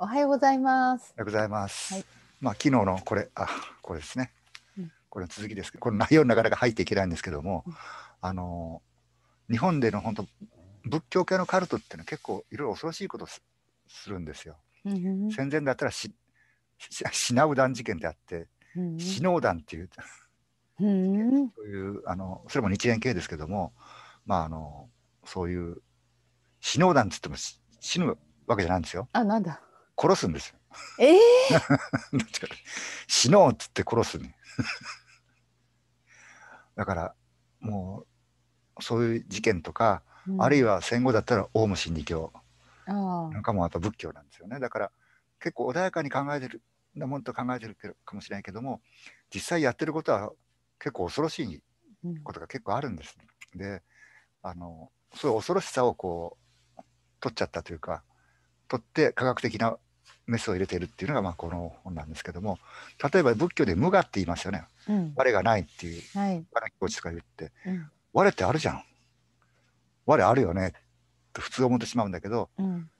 おはようございます。おはようございます。はい、まあ昨日のこれあこれですね。これの続きですけど、この内容なかなか入っていけないんですけども、うん、あの日本での本当仏教系のカルトっていうのは結構いろいろ恐ろしいことすするんですよ。うん、戦前だったらしシナウダ事件であって、うん、う弾っていう、うん、そいうあのそれも日蓮系ですけども、まああのそういう死のう弾っっつっても死ぬわけじゃないんですよ。あなんだ殺すんですよ。ええー、死のうっつって殺すね。だからもうそういう事件とか、うん、あるいは戦後だったらオウム真理教なんかもまた仏教なんですよね。だから結構穏やかに考えてるなもんと考えてるけど、かもしれないけども実際やってることは結構恐ろしいことが結構あるんです、ね、うん、であのそういう恐ろしさをこう取っちゃったというか取って科学的なメスを入れているっていうのがまあこの本なんですけども例えば仏教で無我って言いますよね、うん、我がないっていう、はい、我の境とか言って、うん、我ってあるじゃん我あるよねと普通思ってしまうんだけど、うん、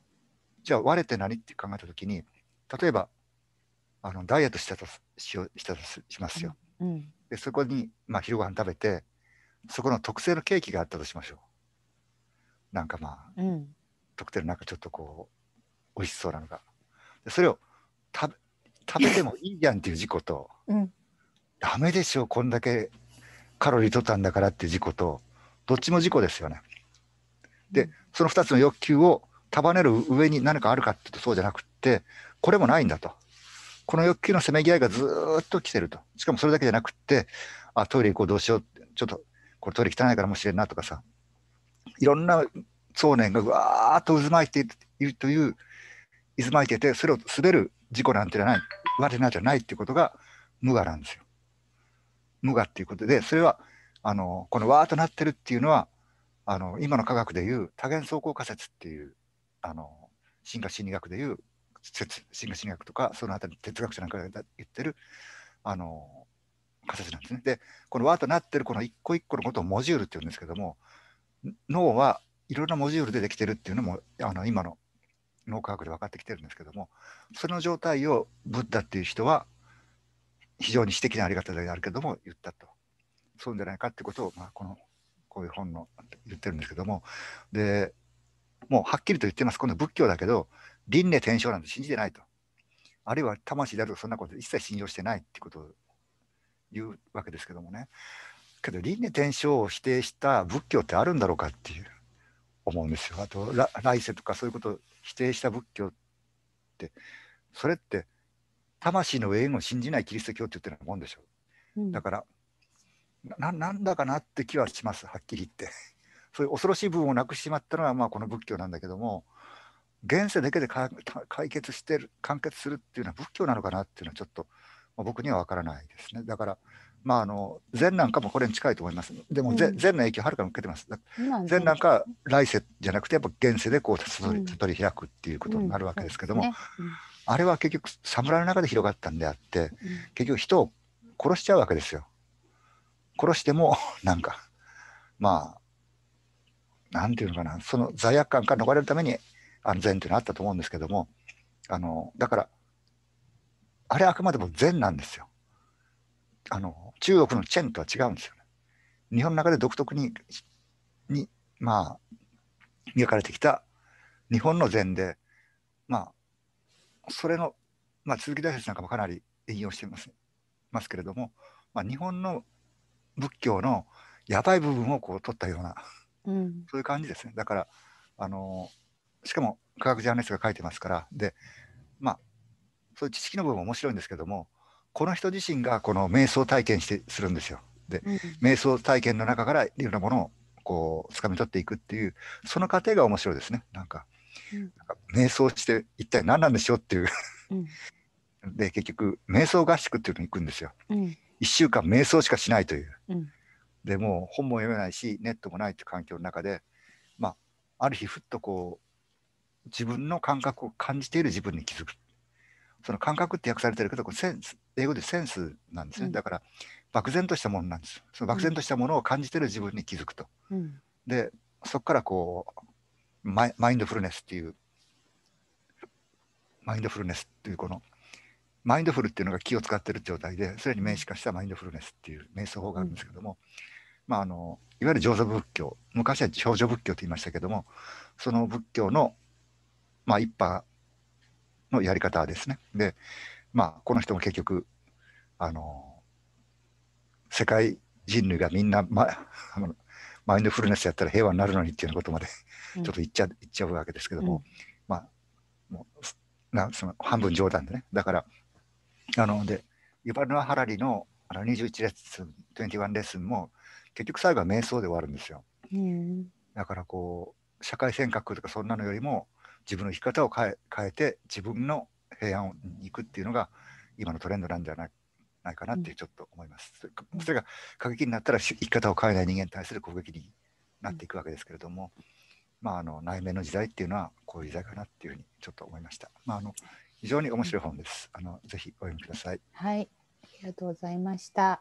じゃあ我って何って考えた時に例えばあのダイエットしたとしよしたとしますよ、でそこに、まあ、昼ご飯食べてそこの特製のケーキがあったとしましょうなんかまあ、特定のなんかちょっとこう美味しそうなのがそれを食べてもいいじゃんっていう事故と、うん、ダメでしょこんだけカロリー取ったんだからっていう事故とどっちも事故ですよね。でその2つの欲求を束ねる上に何かあるかっていうとそうじゃなくってこれもないんだと。この欲求のせめぎ合いがずっと来てると。しかもそれだけじゃなくってあトイレ行こうどうしようちょっとこれトイレ汚いからもしれんなとかさいろんな想念がわーっと渦巻いているという渦巻いててそれを滑る事故なんてじゃない我なじゃないっていうことが無我なんですよ。無我っていうことでそれはあのこのわーっとなってるっていうのはあの今の科学でいう多元走行仮説っていうあの進化心理学でいう進化心理学とかその辺り哲学者なんかが言ってるあの仮説なんですね。でこのわーっとなってるこの一個一個のことをモジュールって言うんですけども脳はいろんなモジュールでできてるっていうのもあの今の脳科学で分かってきてるんですけどもその状態をブッダっていう人は非常に私的なありがたであるけども言ったとそうじゃないかってことを、まあ、このこういう本の言ってるんですけどもでもうはっきりと言ってますこの仏教だけど輪廻転生なんて信じてないとあるいは魂であるとそんなこと一切信用してないってことを言うわけですけどもねけど輪廻転生を否定した仏教ってあるんだろうかっていう思うんですよ。あと来世とかそういうことを否定した仏教ってそれって魂の永遠を信じないキリスト教って言ってるようなもんでしょう。だからななんだかなって気はしますはっきり言って。そういう恐ろしい部分をなくしてしまったのはまあこの仏教なんだけども現世だけで解決してる完結するっていうのは仏教なのかなっていうのはちょっと、まあ、僕には分からないですね。だからまあ、あの禅なんかもこれに近いと思います。でも、うん、禅の影響はるかに受けてます。禅なんか来世じゃなくてやっぱ現世でこう悟り,、悟り開くっていうことになるわけですけども、あれは結局侍の中で広がったんであって、結局人を殺しちゃうわけですよ。殺しても なんかまあなんていうのかなその罪悪感から逃れるために安全っていうのはあったと思うんですけどもあのだからあれあくまでも善なんですよ。あの中国のチェンとは違うんですよね。日本の中で独特にに、まあ、磨かれてきた日本の禅で、まあ、それの、まあ、鈴木大説なんかもかなり引用してますますけれども、まあ、日本の仏教のやばい部分をこう取ったような、うん、そういう感じですね。だからあのしかも科学ジャーナリストが書いてますからでまあそういう知識の部分も面白いんですけどもこの人自身がこの瞑想体験してするんですよ。で、うん、瞑想体験の中からいろんなものをこう掴み取っていくっていうその過程が面白いですねなんかうん、なんか瞑想して一体何なんでしょうっていう で結局瞑想合宿っていうのに行くんですよ、うん、1週間瞑想しかしないという、うん、でもう本も読めないしネットもないっていう環境の中でまあある日ふっとこう自分の感覚を感じている自分に気づくその感覚って訳されてるけど、センス、英語でセンスなんですね。うん、だから、漠然としたものなんです。その漠然としたものを感じてる自分に気づくと。うん、で、そこからこうマイ、マインドフルネスっていう、マインドフルネスっていうこの、マインドフルっていうのが気を使ってる状態で、それに名詞化したマインドフルネスっていう瞑想法があるんですけども、うん、まああの、いわゆる上座仏教、昔は少女仏教と言いましたけども、その仏教の、まあ、一派のやり方ですね。で、まあ、この人も結局、あの、世界人類がみんな、ま、あ マインドフルネスやったら平和になるのにっていうようなことまでちょっと言っちゃ,、言っちゃうわけですけども、うん、まあ、もうなその半分冗談でね。だから、あの、で、ユバルナ・ハラリのあの21レッスン、21レッスンも、結局最後は瞑想で終わるんですよ。うん、だからこう、社会変革とかそんなのよりも、自分の生き方を変え変えて自分の平安に行くっていうのが今のトレンドなんじゃないないかなってちょっと思います。うん、それが過激になったら生き方を変えない人間に対する攻撃になっていくわけですけれども、うん、まあ、あの内面の時代っていうのはこういう時代かなっていうふうにちょっと思いました。まあ、あの非常に面白い本です。あのぜひお読みください。はい、ありがとうございました。